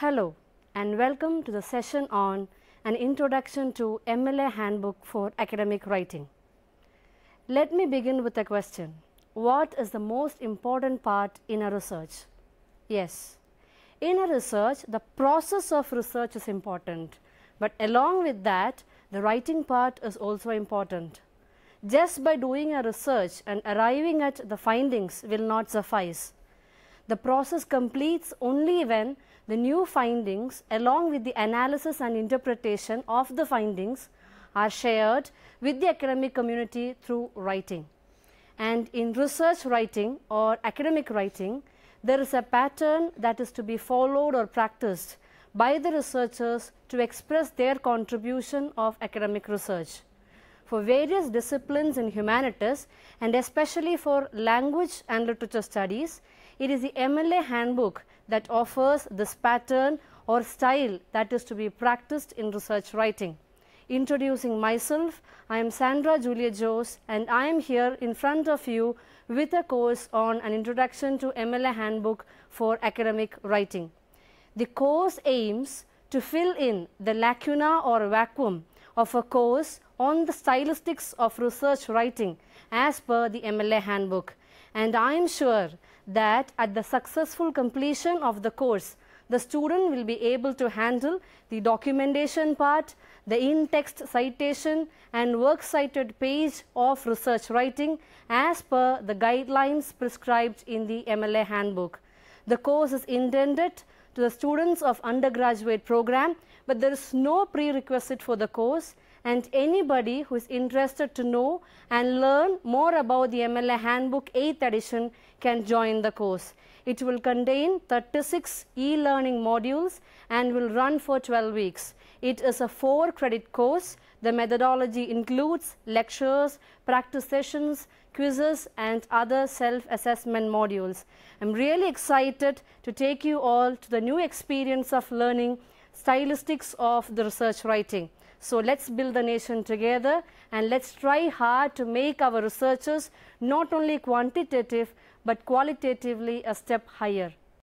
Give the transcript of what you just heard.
Hello and welcome to the session on an introduction to MLA handbook for academic writing. Let me begin with a question. What is the most important part in a research? Yes, in a research the process of research is important but along with that the writing part is also important. Just by doing a research and arriving at the findings will not suffice. The process completes only when the new findings along with the analysis and interpretation of the findings are shared with the academic community through writing. And in research writing or academic writing, there is a pattern that is to be followed or practiced by the researchers to express their contribution of academic research for various disciplines in humanities and especially for language and literature studies, it is the MLA handbook that offers this pattern or style that is to be practiced in research writing. Introducing myself, I am Sandra Julia Jose and I am here in front of you with a course on an introduction to MLA handbook for academic writing. The course aims to fill in the lacuna or vacuum of a course on the stylistics of research writing as per the MLA handbook. And I am sure that at the successful completion of the course, the student will be able to handle the documentation part, the in-text citation and works cited page of research writing as per the guidelines prescribed in the MLA handbook. The course is intended to the students of undergraduate program, but there is no prerequisite for the course and anybody who is interested to know and learn more about the MLA Handbook 8th edition can join the course. It will contain 36 e-learning modules and will run for 12 weeks. It is a four credit course. The methodology includes lectures, practice sessions, quizzes and other self-assessment modules. I'm really excited to take you all to the new experience of learning stylistics of the research writing. So let's build the nation together and let's try hard to make our researchers not only quantitative but qualitatively a step higher.